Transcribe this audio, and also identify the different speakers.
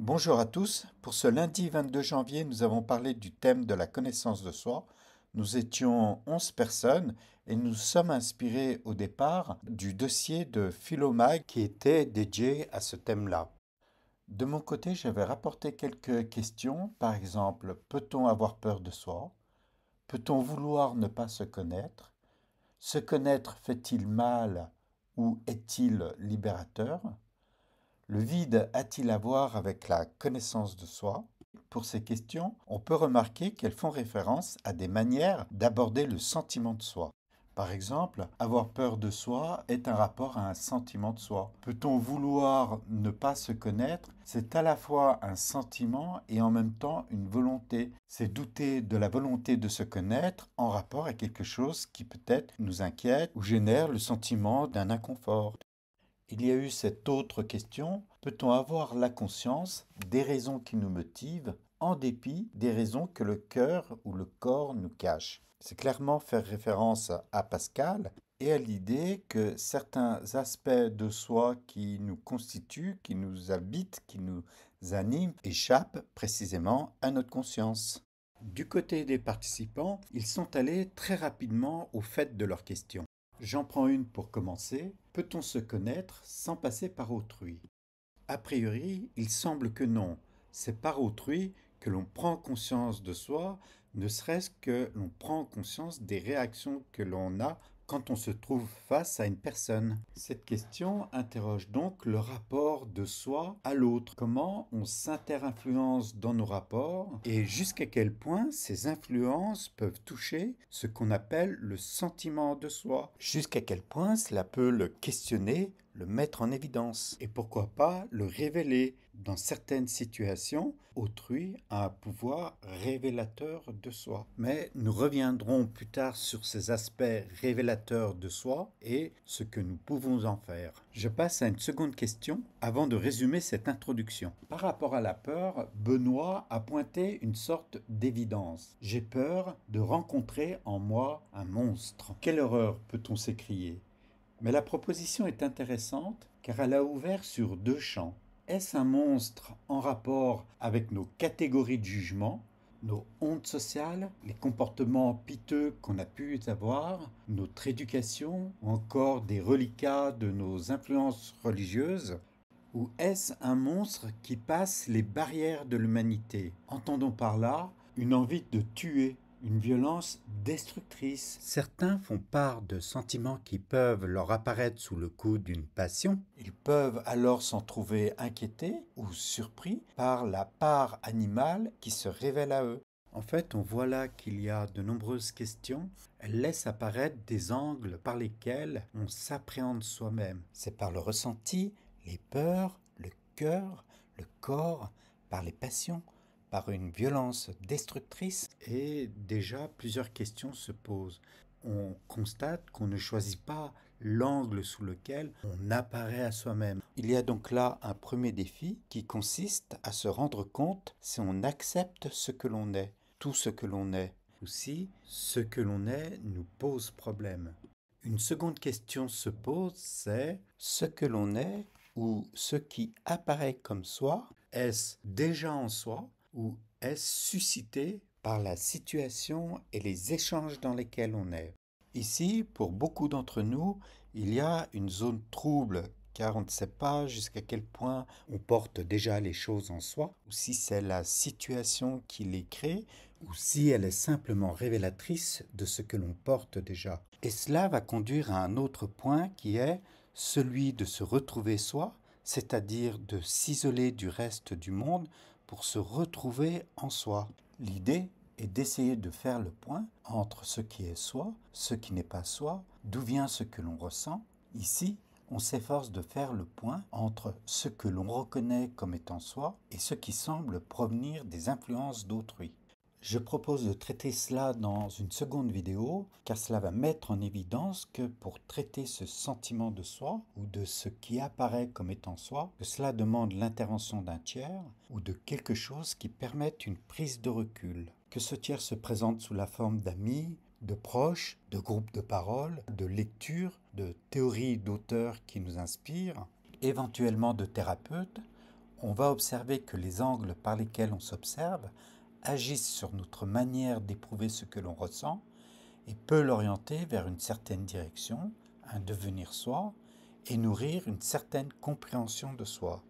Speaker 1: Bonjour à tous. Pour ce lundi 22 janvier, nous avons parlé du thème de la connaissance de soi. Nous étions 11 personnes et nous sommes inspirés au départ du dossier de Philomag qui était dédié à ce thème-là. De mon côté, j'avais rapporté quelques questions, par exemple, peut-on avoir peur de soi Peut-on vouloir ne pas se connaître Se connaître fait-il mal ou est-il libérateur le vide a-t-il à voir avec la connaissance de soi Pour ces questions, on peut remarquer qu'elles font référence à des manières d'aborder le sentiment de soi. Par exemple, avoir peur de soi est un rapport à un sentiment de soi. Peut-on vouloir ne pas se connaître C'est à la fois un sentiment et en même temps une volonté. C'est douter de la volonté de se connaître en rapport à quelque chose qui peut-être nous inquiète ou génère le sentiment d'un inconfort. Il y a eu cette autre question, peut-on avoir la conscience des raisons qui nous motivent en dépit des raisons que le cœur ou le corps nous cache C'est clairement faire référence à Pascal et à l'idée que certains aspects de soi qui nous constituent, qui nous habitent, qui nous animent, échappent précisément à notre conscience. Du côté des participants, ils sont allés très rapidement au fait de leurs questions. J'en prends une pour commencer. Peut-on se connaître sans passer par autrui A priori, il semble que non. C'est par autrui que l'on prend conscience de soi, ne serait-ce que l'on prend conscience des réactions que l'on a quand on se trouve face à une personne. Cette question interroge donc le rapport de soi à l'autre, comment on s'interinfluence dans nos rapports et jusqu'à quel point ces influences peuvent toucher ce qu'on appelle le sentiment de soi, jusqu'à quel point cela peut le questionner, le mettre en évidence et pourquoi pas le révéler. Dans certaines situations, autrui a un pouvoir révélateur de soi. Mais nous reviendrons plus tard sur ces aspects révélateurs de soi et ce que nous pouvons en faire. Je passe à une seconde question avant de résumer cette introduction. Par rapport à la peur, Benoît a pointé une sorte d'évidence. J'ai peur de rencontrer en moi un monstre. Quelle horreur peut-on s'écrier mais la proposition est intéressante car elle a ouvert sur deux champs. Est-ce un monstre en rapport avec nos catégories de jugement, nos hontes sociales, les comportements piteux qu'on a pu avoir, notre éducation, ou encore des reliquats de nos influences religieuses Ou est-ce un monstre qui passe les barrières de l'humanité Entendons par là une envie de tuer une violence destructrice. Certains font part de sentiments qui peuvent leur apparaître sous le coup d'une passion. Ils peuvent alors s'en trouver inquiétés ou surpris par la part animale qui se révèle à eux. En fait, on voit là qu'il y a de nombreuses questions. Elles laissent apparaître des angles par lesquels on s'appréhende soi-même. C'est par le ressenti, les peurs, le cœur, le corps, par les passions, par une violence destructrice Et déjà, plusieurs questions se posent. On constate qu'on ne choisit pas l'angle sous lequel on apparaît à soi-même. Il y a donc là un premier défi qui consiste à se rendre compte si on accepte ce que l'on est, tout ce que l'on est, ou si ce que l'on est nous pose problème. Une seconde question se pose, c'est ce que l'on est ou ce qui apparaît comme soi, est-ce déjà en soi ou est-ce suscité par la situation et les échanges dans lesquels on est Ici, pour beaucoup d'entre nous, il y a une zone trouble car on ne sait pas jusqu'à quel point on porte déjà les choses en soi, ou si c'est la situation qui les crée, ou si elle est simplement révélatrice de ce que l'on porte déjà. Et cela va conduire à un autre point qui est celui de se retrouver soi, c'est-à-dire de s'isoler du reste du monde pour se retrouver en soi. L'idée est d'essayer de faire le point entre ce qui est soi, ce qui n'est pas soi, d'où vient ce que l'on ressent. Ici, on s'efforce de faire le point entre ce que l'on reconnaît comme étant soi et ce qui semble provenir des influences d'autrui. Je propose de traiter cela dans une seconde vidéo, car cela va mettre en évidence que pour traiter ce sentiment de soi, ou de ce qui apparaît comme étant soi, que cela demande l'intervention d'un tiers, ou de quelque chose qui permette une prise de recul. Que ce tiers se présente sous la forme d'amis, de proches, de groupes de paroles, de lectures, de théories d'auteurs qui nous inspirent, éventuellement de thérapeutes, on va observer que les angles par lesquels on s'observe agissent sur notre manière d'éprouver ce que l'on ressent et peut l'orienter vers une certaine direction, un devenir soi, et nourrir une certaine compréhension de soi.